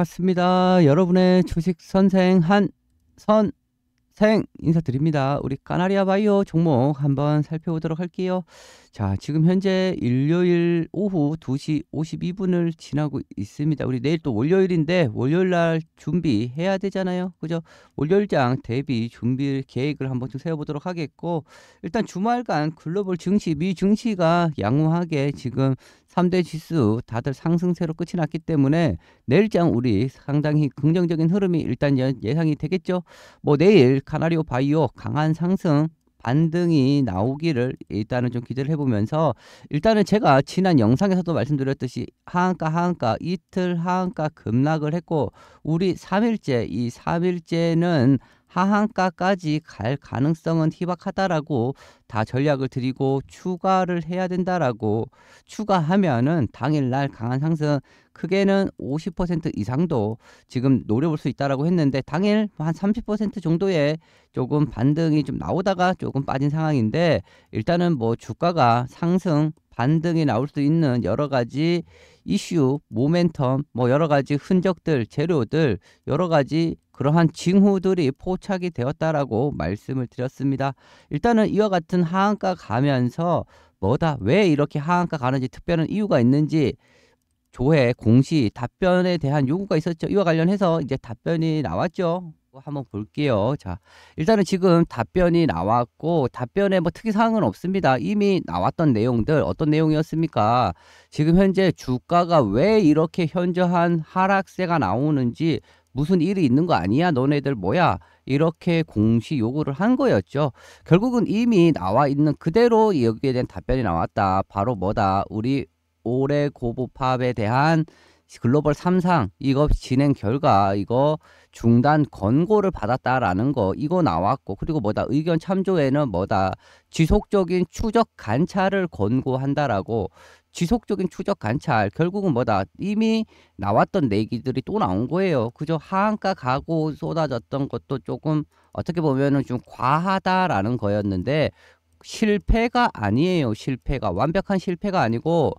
반갑습니다. 여러분의 주식 선생 한선생 인사드립니다. 우리 까나리아 바이오 종목 한번 살펴보도록 할게요. 자, 지금 현재 일요일 오후 2시 52분을 지나고 있습니다. 우리 내일 또 월요일인데 월요일 날 준비해야 되잖아요. 그죠? 월요일장 대비 준비 계획을 한번 좀 세워보도록 하겠고 일단 주말간 글로벌 증시, 미 증시가 양호하게 지금 3대 지수 다들 상승세로 끝이 났기 때문에 내일장 우리 상당히 긍정적인 흐름이 일단 예, 예상이 되겠죠. 뭐 내일 카나리오 바이오 강한 상승 반등이 나오기를 일단은 좀 기대를 해보면서 일단은 제가 지난 영상에서도 말씀드렸듯이 하한가 하한가 이틀 하한가 급락을 했고 우리 3일째이3일째는 하한가까지 갈 가능성은 희박하다라고 다 전략을 드리고 추가를 해야 된다라고 추가하면은 당일날 강한 상승 크게는 50% 이상도 지금 노려볼 수 있다라고 했는데 당일 한 30% 정도의 조금 반등이 좀 나오다가 조금 빠진 상황인데 일단은 뭐 주가가 상승 반등이 나올 수 있는 여러 가지 이슈, 모멘텀, 뭐 여러 가지 흔적들, 재료들, 여러 가지 그러한 징후들이 포착이 되었다라고 말씀을 드렸습니다. 일단은 이와 같은 하한가 가면서 뭐다, 왜 이렇게 하한가 가는지 특별한 이유가 있는지 조회, 공시, 답변에 대한 요구가 있었죠. 이와 관련해서 이제 답변이 나왔죠. 한번 볼게요. 자, 일단은 지금 답변이 나왔고 답변에 뭐 특이 사항은 없습니다. 이미 나왔던 내용들 어떤 내용이었습니까? 지금 현재 주가가 왜 이렇게 현저한 하락세가 나오는지 무슨 일이 있는 거 아니야? 너네들 뭐야? 이렇게 공시 요구를 한 거였죠. 결국은 이미 나와 있는 그대로 여기에 대한 답변이 나왔다. 바로 뭐다? 우리 올해 고부팝에 대한 글로벌 삼상 이거 진행 결과 이거 중단 권고를 받았다라는 거 이거 나왔고 그리고 뭐다 의견 참조에는 뭐다 지속적인 추적 관찰을 권고한다라고 지속적인 추적 관찰 결국은 뭐다 이미 나왔던 내기들이 또 나온 거예요 그저 하한가 가고 쏟아졌던 것도 조금 어떻게 보면은 좀 과하다라는 거였는데 실패가 아니에요 실패가 완벽한 실패가 아니고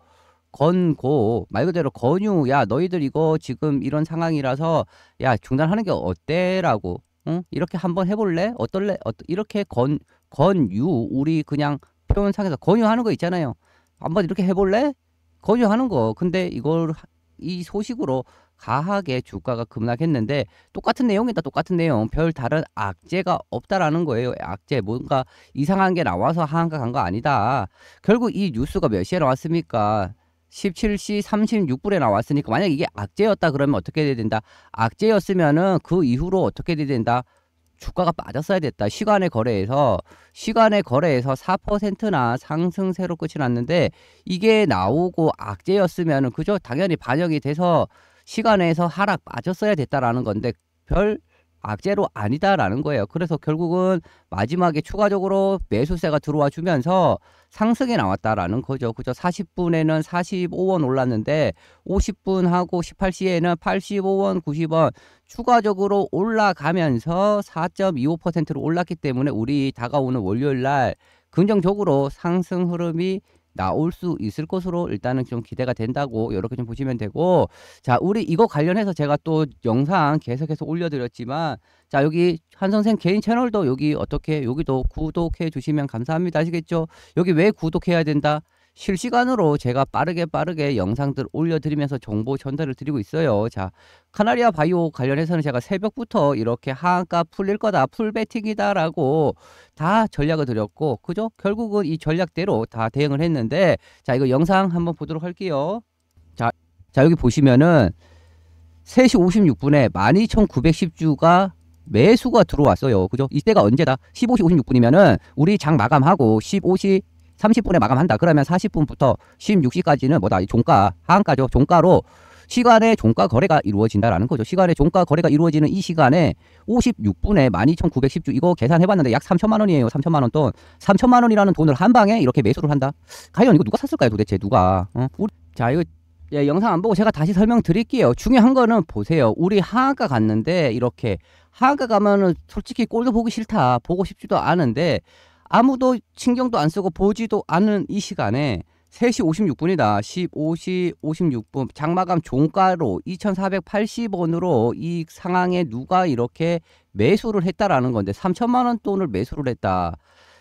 건고 말 그대로 건유 야 너희들 이거 지금 이런 상황이라서 야 중단하는 게 어때라고 응? 이렇게 한번 해볼래 어떨래 어떠, 이렇게 건 건유 우리 그냥 표현상에서 건유하는 거 있잖아요 한번 이렇게 해볼래 건유하는 거 근데 이걸 이 소식으로 가하게 주가가 급락했는데 똑같은 내용이다 똑같은 내용 별 다른 악재가 없다라는 거예요 악재 뭔가 이상한 게 나와서 하한가 간 거 아니다 결국 이 뉴스가 몇 시에 나왔습니까 17시 36분에 나왔으니까 만약 이게 악재였다 그러면 어떻게 돼야 된다? 악재였으면은 그 이후로 어떻게 돼야 된다? 주가가 빠졌어야 됐다. 시간의 거래에서 시간의 거래에서 4%나 상승세로 끝이 났는데 이게 나오고 악재였으면은 그죠? 당연히 반영이 돼서 시간에서 하락 빠졌어야 됐다라는 건데 별 악재로 아니다라는 거예요. 그래서 결국은 마지막에 추가적으로 매수세가 들어와 주면서 상승이 나왔다라는 거죠. 그죠? 40분에는 45원 올랐는데 50분하고 18시에는 85원, 90원 추가적으로 올라가면서 4.25%로 올랐기 때문에 우리 다가오는 월요일 날 긍정적으로 상승 흐름이 나올 수 있을 것으로 일단은 좀 기대가 된다고 이렇게 좀 보시면 되고 자 우리 이거 관련해서 제가 또 영상 계속해서 올려드렸지만 자 여기 한 선생 개인 채널도 여기 어떻게 여기도 구독해 주시면 감사합니다 아시겠죠 여기 왜 구독해야 된다 실시간으로 제가 빠르게 빠르게 영상들 올려드리면서 정보 전달을 드리고 있어요. 자, 카나리아 바이오 관련해서는 제가 새벽부터 이렇게 하한가 풀릴 거다, 풀베팅이다라고 다 전략을 드렸고, 그죠? 결국은 이 전략대로 다 대응을 했는데, 자, 이거 영상 한번 보도록 할게요. 자, 자 여기 보시면은 3시 56분에 12,910주가 매수가 들어왔어요. 그죠? 이때가 언제다? 15시 56분이면은 우리 장 마감하고 15시 3 0 분에 마감한다. 그러면 4 0 분부터 1 6 시까지는 뭐다? 종가, 하한가죠. 종가로 시간에 종가 거래가 이루어진다라는 거죠. 시간에 종가 거래가 이루어지는 이 시간에 56분에 12,910주 이거 계산해봤는데 약 3천만 원이에요. 3천만 원 돈. 3천만 원이라는 돈을 한 방에 이렇게 매수를 한다. 과연 이거 누가 샀을까요 도대체 누가? 어? 자 이거 예, 영상 안 보고 제가 다시 설명드릴게요. 중요한 거는 보세요. 우리 하한가 갔는데 이렇게 하한가 가면은 솔직히 꼴도 보기 싫다. 보고 싶지도 않은데 아무도 신경도 안 쓰고 보지도 않은 이 시간에 3시 56분이다. 15시 56분 장마감 종가로 2,480원으로 이 상황에 누가 이렇게 매수를 했다라는 건데 3천만 원 돈을 매수를 했다.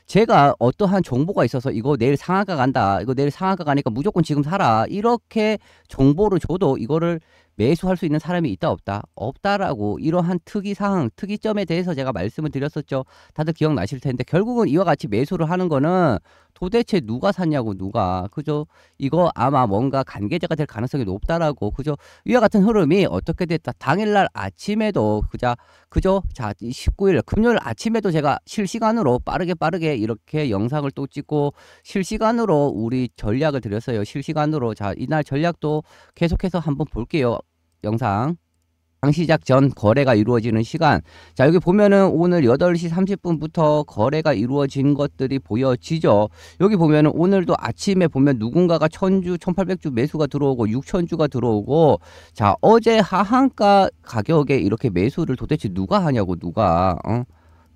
제가 어떠한 정보가 있어서 이거 내일 상한가 간다. 이거 내일 상한가 가니까 무조건 지금 사라. 이렇게 정보를 줘도 이거를 매수할 수 있는 사람이 있다 없다 없다라고 이러한 특이 사항 특이점에 대해서 제가 말씀을 드렸었죠 다들 기억나실 텐데 결국은 이와 같이 매수를 하는 거는 도대체 누가 샀냐고 누가 그죠 이거 아마 뭔가 관계자가 될 가능성이 높다라고 그죠 위와 같은 흐름이 어떻게 됐다 당일날 아침에도 그자 그죠 자 19일 금요일 아침에도 제가 실시간으로 빠르게 빠르게 이렇게 영상을 또 찍고 실시간으로 우리 전략을 드렸어요 실시간으로 자 이날 전략도 계속해서 한번 볼게요 영상 당시작 전 거래가 이루어지는 시간 자 여기 보면은 오늘 8시 30분부터 거래가 이루어진 것들이 보여지죠 여기 보면은 오늘도 아침에 보면 누군가가 천주 1800주 매수가 들어오고 6000주가 들어오고 자 어제 하한가 가격에 이렇게 매수를 도대체 누가 하냐고 누가 어?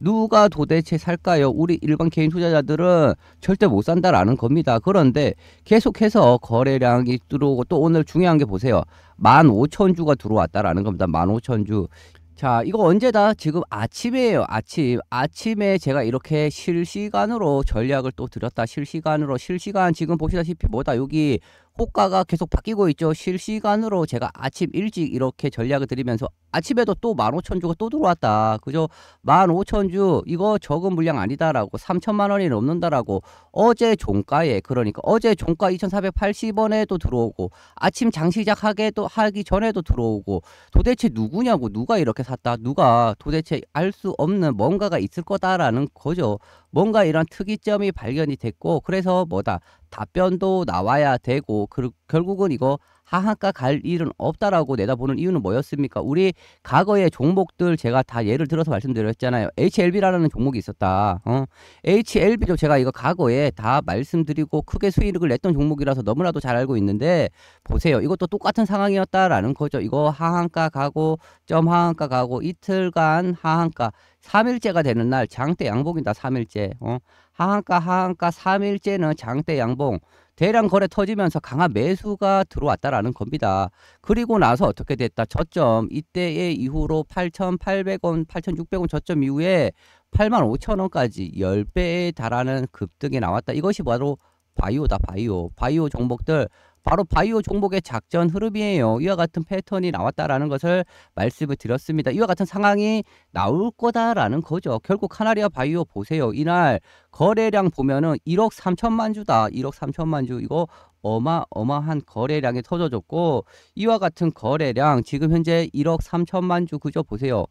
누가 도대체 살까요? 우리 일반 개인 투자자들은 절대 못 산다라는 겁니다. 그런데 계속해서 거래량이 들어오고 또 오늘 중요한 게 보세요. 만 오천 주가 들어왔다라는 겁니다. 만 오천 주. 자 이거 언제다 지금 아침이에요 아침 아침에 제가 이렇게 실시간으로 전략을 또 드렸다 실시간으로 실시간 지금 보시다시피 뭐다 여기 호가가 계속 바뀌고 있죠. 실시간으로 제가 아침 일찍 이렇게 전략을 드리면서 아침에도 또 15,000주가 또 들어왔다. 그죠? 15,000주 이거 적은 물량 아니다라고 3천만 원이 넘는다라고 어제 종가에 그러니까 어제 종가 2,480원에 도 들어오고 아침 장 시작하게 또 하기 전에도 들어오고 도대체 누구냐고 누가 이렇게 샀다. 누가 도대체 알 수 없는 뭔가가 있을 거다라는 거죠. 뭔가 이런 특이점이 발견이 됐고 그래서 뭐다 답변도 나와야 되고 그, 결국은 이거 하한가 갈 일은 없다라고 내다보는 이유는 뭐였습니까? 우리 과거의 종목들 제가 다 예를 들어서 말씀드렸잖아요. HLB라는 종목이 있었다. 어? HLB도 제가 이거 과거에 다 말씀드리고 크게 수익을 냈던 종목이라서 너무나도 잘 알고 있는데 보세요. 이것도 똑같은 상황이었다라는 거죠. 이거 하한가 가고 점 하한가 가고 이틀간 하한가 3일째가 되는 날 장대 양봉이다. 3일째. 어? 하한가 하한가 3일째는 장대 양봉 대량 거래 터지면서 강한 매수가 들어왔다라는 겁니다. 그리고 나서 어떻게 됐다. 저점 이때의 이후로 8,800원, 8,600원 저점 이후에 85,000원까지 10배에 달하는 급등이 나왔다. 이것이 바로 바이오다 바이오. 바이오 종목들 바로 바이오 종목의 작전 흐름이에요. 이와 같은 패턴이 나왔다라는 것을 말씀을 드렸습니다. 이와 같은 상황이 나올 거다라는 거죠. 결국 카나리아 바이오 보세요. 이날 거래량 보면은 1억 3천만 주다. 1억 3천만 주 이거 어마어마한 거래량이 터져졌고 이와 같은 거래량 지금 현재 1억 3천만 주 그죠 보세요.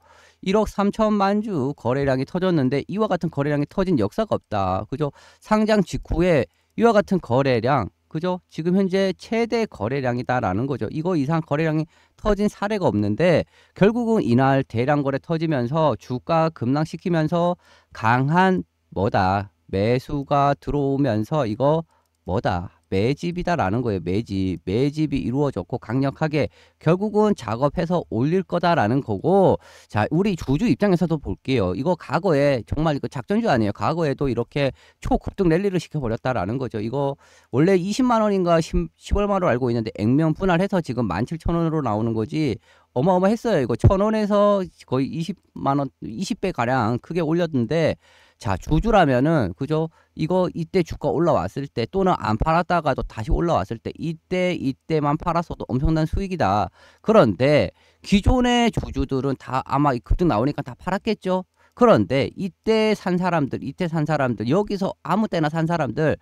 1억 3천만 주 거래량이 터졌는데 이와 같은 거래량이 터진 역사가 없다. 그죠? 상장 직후에 이와 같은 거래량 그죠? 지금 현재 최대 거래량이다라는 거죠. 이거 이상 거래량이 터진 사례가 없는데 결국은 이날 대량 거래 터지면서 주가 급락시키면서 강한 뭐다 매수가 들어오면서 이거 뭐다 매집이다라는 거예요. 매집. 매집이 이루어졌고 강력하게 결국은 작업해서 올릴 거다라는 거고 자, 우리 주주 입장에서도 볼게요. 이거 과거에 정말 이거 작전주 아니에요. 과거에도 이렇게 초급등 랠리를 시켜버렸다라는 거죠. 이거 원래 20만 원인가 10, 1 0얼로 알고 있는데 액면 분할해서 지금 17,000원으로 나오는 거지 어마어마했어요. 이거 1,000원에서 거의 20만 원, 20배 가량 크게 올렸는데 자 주주라면은 그죠 이거 이때 주가 올라왔을 때 또는 안 팔았다가도 다시 올라왔을 때 이때 이때만 팔았어도 엄청난 수익이다 그런데 기존의 주주들은 다 아마 급등 나오니까 다 팔았겠죠 그런데 이때 산 사람들, 이때 산 사람들, 여기서 아무 때나 산 사람들,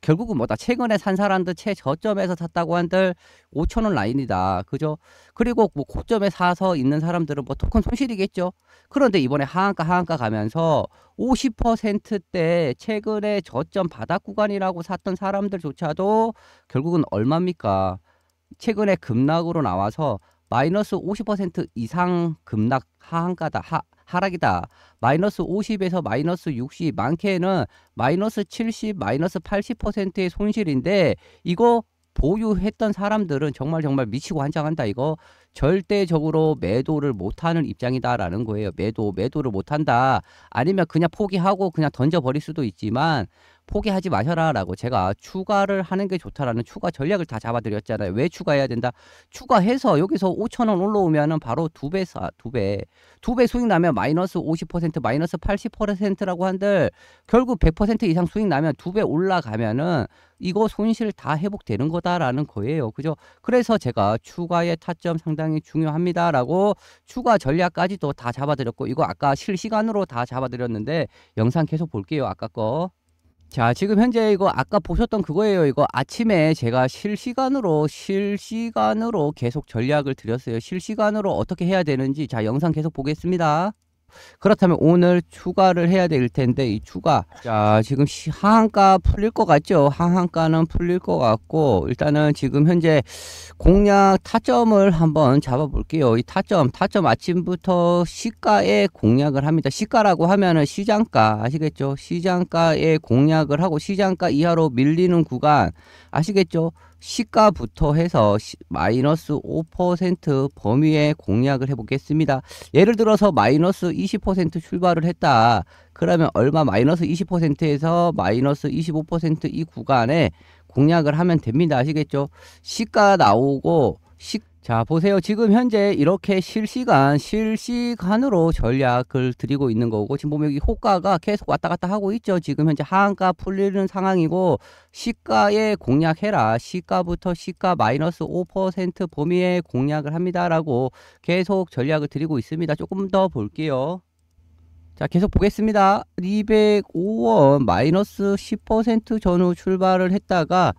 결국은 뭐다. 최근에 산 사람들 최저점에서 샀다고 한들 5천원 라인이다. 그죠? 그리고 뭐 고점에 사서 있는 사람들은 뭐 토큰 손실이겠죠? 그런데 이번에 하한가 하한가 가면서 50%대 최근에 저점 바닥 구간이라고 샀던 사람들조차도 결국은 얼마입니까? 최근에 급락으로 나와서 마이너스 50% 이상 급락 하한가다 하, 하락이다. 마이너스 50에서 마이너스 60, 많게는 마이너스 70, 마이너스 80%의 손실인데 이거 보유했던 사람들은 정말 정말 미치고 환장한다 이거 절대적으로 매도를 못하는 입장이다라는 거예요. 매도, 매도를 못한다. 아니면 그냥 포기하고 그냥 던져버릴 수도 있지만 포기하지 마셔라라고 제가 추가를 하는 게 좋다라는 추가 전략을 다 잡아드렸잖아요. 왜 추가해야 된다? 추가해서 여기서 5천 원 올라오면은 바로 두 배 사, 두 배, 두 배 수익 나면 마이너스 50% 마이너스 80%라고 한들 결국 100% 이상 수익 나면 두 배 올라가면은 이거 손실 다 회복되는 거다라는 거예요. 그죠? 그래서 제가 추가의 타점 상담 굉장히 중요합니다라고 추가 전략까지도 다 잡아드렸고 이거 아까 실시간으로 다 잡아드렸는데 영상 계속 볼게요 아까 거. 자 지금 현재 이거 아까 보셨던 그거예요 이거 아침에 제가 실시간으로 실시간으로 계속 전략을 드렸어요 실시간으로 어떻게 해야 되는지 자 영상 계속 보겠습니다 그렇다면 오늘 추가를 해야 될 텐데 이 추가 자 지금 하한가 풀릴 것 같죠 하한가는 풀릴 것 같고 일단은 지금 현재 공략 타점을 한번 잡아 볼게요 이 타점 타점 아침부터 시가에 공략을 합니다 시가라고 하면은 시장가 아시겠죠 시장가에 공략을 하고 시장가 이하로 밀리는 구간 아시겠죠 시가부터 해서 마이너스 5% 범위의 공략을 해보겠습니다. 예를 들어서 마이너스 20% 출발을 했다. 그러면 얼마 마이너스 20%에서 마이너스 25%이 구간에 공략을 하면 됩니다. 아시겠죠? 시가 나오고 시가 자 보세요 지금 현재 이렇게 실시간 실시간으로 전략을 드리고 있는 거고 지금 보면 여기 호가가 계속 왔다 갔다 하고 있죠 지금 현재 하한가 풀리는 상황이고 시가에 공략해라 시가부터 시가 마이너스 5% 범위에 공략을 합니다 라고 계속 전략을 드리고 있습니다 조금 더 볼게요 자 계속 보겠습니다 205원 마이너스 10% 전후 출발을 했다가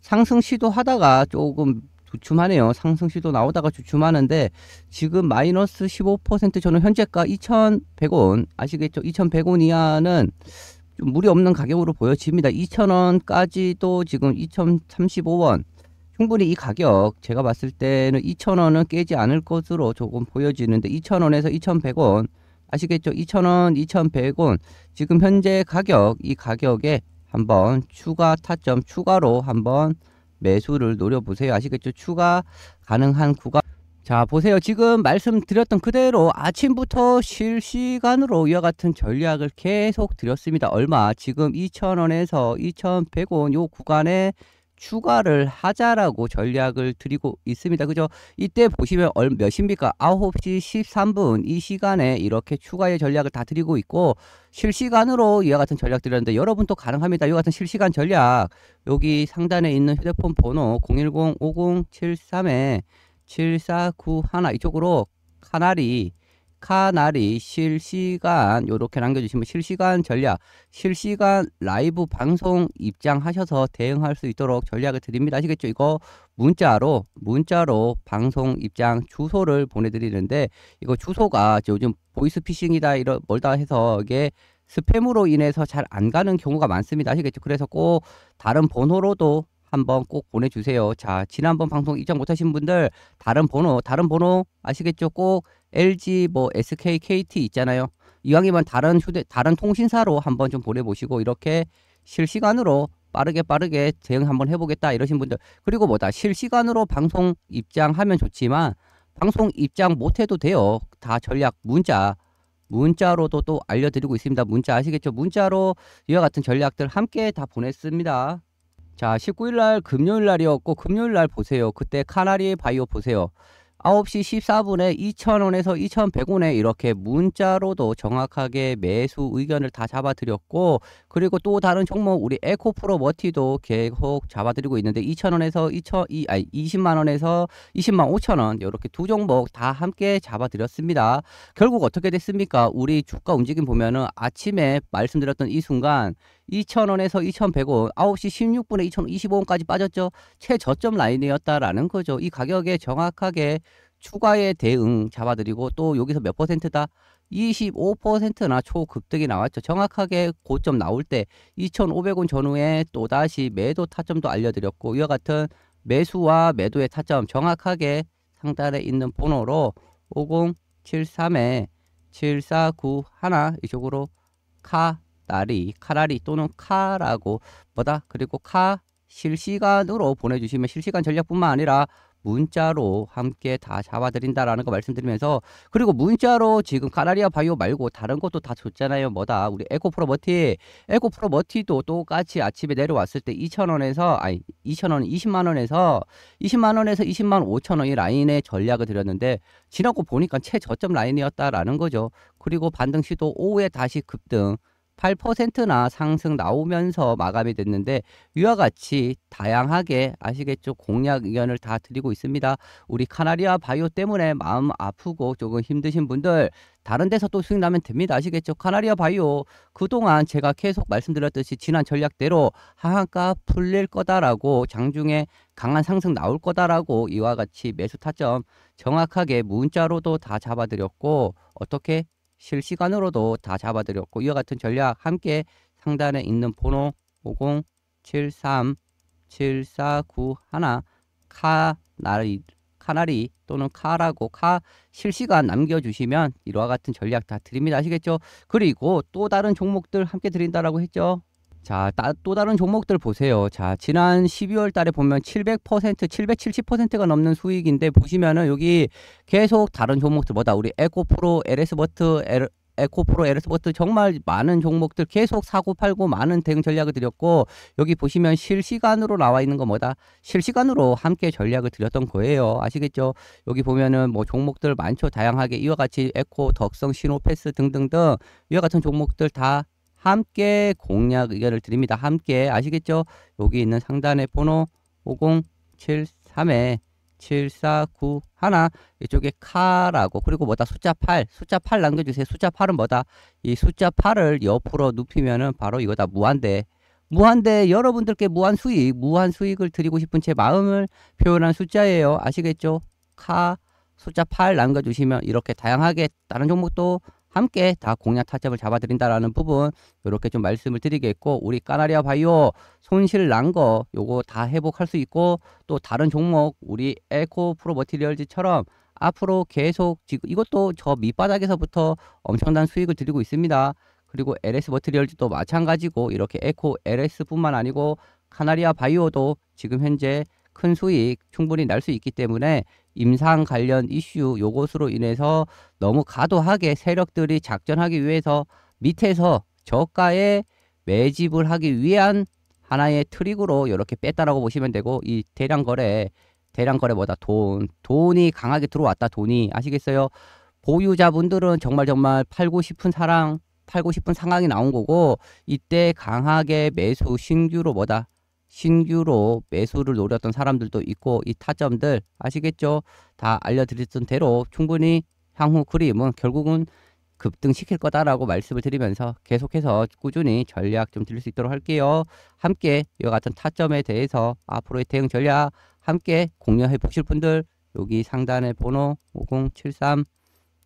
상승 시도하다가 조금 주춤하네요. 상승 시도 나오다가 주춤하는데 지금 마이너스 15% 저는 현재가 2,100원 아시겠죠? 2,100원 이하는 좀 무리 없는 가격으로 보여집니다. 2,000원까지도 지금 2,035원 충분히 이 가격 제가 봤을 때는 2,000원은 깨지 않을 것으로 조금 보여지는데 2,000원에서 2,100원 아시겠죠? 2,000원, 2,100원 지금 현재 가격 이 가격에 한번 추가 타점 추가로 한번 매수를 노려보세요. 아시겠죠? 추가 가능한 구간. 자 보세요 지금 말씀드렸던 그대로 아침부터 실시간으로 이와 같은 전략을 계속 드렸습니다 얼마 지금 2,000원에서 2,100원 요 구간에 추가를 하자라고 전략을 드리고 있습니다. 그죠? 이때 보시면 몇입니까 9시 13분 이 시간에 이렇게 추가의 전략을 다 드리고 있고 실시간으로 이와 같은 전략 드렸는데 여러분도 가능합니다. 이와 같은 실시간 전략 여기 상단에 있는 휴대폰 번호 010-5073-7491 이쪽으로 카나리 카나리 실시간 이렇게 남겨주시면 실시간 전략 실시간 라이브 방송 입장하셔서 대응할 수 있도록 전략을 드립니다 아시겠죠 이거 문자로 문자로 방송 입장 주소를 보내드리는데 이거 주소가 요즘 보이스피싱이다 이런 뭘다 해서 이게 스팸으로 인해서 잘 안 가는 경우가 많습니다 아시겠죠 그래서 꼭 다른 번호로도 한번 꼭 보내주세요. 자, 지난번 방송 입장 못하신 분들 다른 번호, 다른 번호 아시겠죠? 꼭 LG 뭐 SK KT 있잖아요. 이왕이면 다른 휴대 다른 통신사로 한번 좀 보내보시고 이렇게 실시간으로 빠르게 빠르게 대응 한번 해보겠다 이러신 분들 그리고 뭐다 실시간으로 방송 입장하면 좋지만 방송 입장 못해도 돼요. 다 전략 문자 문자로도 또 알려드리고 있습니다. 문자 아시겠죠? 문자로 이와 같은 전략들 함께 다 보냈습니다. 자, 19일 날 금요일 날이었고 금요일 날 보세요. 그때 카나리 바이오 보세요. 9시1 4 분에 이천 원에서 이천0 원에 이렇게 문자로도 정확하게 매수 의견을 다 잡아드렸고 그리고 또 다른 종목 우리 에코프로 머티도 계속 잡아드리고 있는데 2천원에서 2천 이 20만 원에서 20만 5천 원 이렇게 두 종목 다 함께 잡아드렸습니다. 결국 어떻게 됐습니까? 우리 주가 움직임 보면은 아침에 말씀드렸던 이 순간 2,000원에서 2,100원, 9시 16분에 2,025원까지 빠졌죠. 최저점 라인이었다라는 거죠. 이 가격에 정확하게 추가의 대응 잡아드리고 또 여기서 몇 퍼센트다? 25%나 초급등이 나왔죠. 정확하게 고점 나올 때 2,500원 전후에 또다시 매도 타점도 알려드렸고 이와 같은 매수와 매도의 타점 정확하게 상단에 있는 번호로 5073에 7491 이쪽으로 카다리, 카라리 또는 카라고 뭐다 그리고 카 실시간으로 보내주시면 실시간 전략뿐만 아니라 문자로 함께 다 잡아드린다라는 거 말씀드리면서 그리고 문자로 지금 카나리아 바이오 말고 다른 것도 다 줬잖아요. 뭐다 우리 에코 프로버티 에코 프로버티도 똑같이 아침에 내려왔을 때2천원에서 아니 2천원 20만 원에서 20만 원에서 20만 5천 원이 라인의 전략을 드렸는데 지나고 보니까 최저점 라인이었다라는 거죠. 그리고 반등 시도 오후에 다시 급등 8%나 상승 나오면서 마감이 됐는데 이와 같이 다양하게 아시겠죠 공약 의견을 다 드리고 있습니다. 우리 카나리아 바이오 때문에 마음 아프고 조금 힘드신 분들 다른 데서 또 수익 나면 됩니다. 아시겠죠? 카나리아 바이오 그동안 제가 계속 말씀드렸듯이 지난 전략대로 하한가 풀릴 거다라고 장중에 강한 상승 나올 거다라고 이와 같이 매수 타점 정확하게 문자로도 다 잡아드렸고 어떻게 실시간으로도 다 잡아드렸고 이와 같은 전략 함께 상단에 있는 번호 5073 7491 카나리 카나리 또는 카라고 카 실시간 남겨주시면 이와 같은 전략 다 드립니다. 아시겠죠? 그리고 또 다른 종목들 함께 드린다라고 했죠? 자, 따, 또 다른 종목들 보세요. 자, 지난 12월 달에 보면 700%, 770%가 넘는 수익인데 보시면은 여기 계속 다른 종목들 보다 우리 에코프로, l 스버트 L, 에코프로, 에르스버트 정말 많은 종목들 계속 사고 팔고 많은 대응 전략을 드렸고 여기 보시면 실시간으로 나와 있는 거 뭐다? 실시간으로 함께 전략을 드렸던 거예요. 아시겠죠? 여기 보면은 뭐 종목들 많죠. 다양하게 이와 같이 에코, 덕성, 신호패스 등등등 이와 같은 종목들 다 함께 공략 의견을 드립니다. 함께 아시겠죠? 여기 있는 상단의 번호 5073에 7491 이쪽에 카라고 그리고 뭐다 숫자 8 숫자 8 남겨주세요. 숫자 8은 뭐다? 이 숫자 8을 옆으로 눕히면은 바로 이거다 무한대 무한대 여러분들께 무한 수익 무한 수익을 드리고 싶은 제 마음을 표현한 숫자예요. 아시겠죠? 카 숫자 8 남겨주시면 이렇게 다양하게 다른 종목도 함께 다 공략 타점을 잡아드린다라는 부분 이렇게 좀 말씀을 드리겠고 우리 까나리아 바이오 손실 난 거 요거 다 회복할 수 있고 또 다른 종목 우리 에코 프로 머티리얼즈처럼 앞으로 계속 지금 이것도 저 밑바닥에서부터 엄청난 수익을 드리고 있습니다. 그리고 LS 머티리얼즈도 마찬가지고 이렇게 에코 LS뿐만 아니고 카나리아 바이오도 지금 현재 큰 수익 충분히 날 수 있기 때문에 임상 관련 이슈 요것으로 인해서 너무 과도하게 세력들이 작전하기 위해서 밑에서 저가에 매집을 하기 위한 하나의 트릭으로 이렇게 뺐다라고 보시면 되고 이 대량 거래 대량 거래보다 돈 돈이 강하게 들어왔다 돈이 아시겠어요 보유자분들은 정말 정말 팔고 싶은 사랑 팔고 싶은 상황이 나온 거고 이때 강하게 매수 신규로 뭐다 신규로 매수를 노렸던 사람들도 있고 이 타점들 아시겠죠? 다 알려드렸던 대로 충분히 향후 그림은 결국은 급등시킬 거다라고 말씀을 드리면서 계속해서 꾸준히 전략 좀 드릴 수 있도록 할게요. 함께 이와 같은 타점에 대해서 앞으로의 대응 전략 함께 공유해 보실 분들 여기 상단에 번호 5073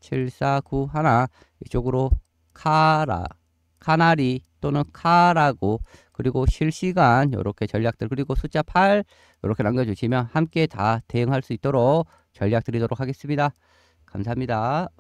7491 이쪽으로 카라 카나리 또는 카라고 그리고 실시간 이렇게 전략들 그리고 숫자 8 이렇게 남겨주시면 함께 다 대응할 수 있도록 전략 드리도록 하겠습니다. 감사합니다.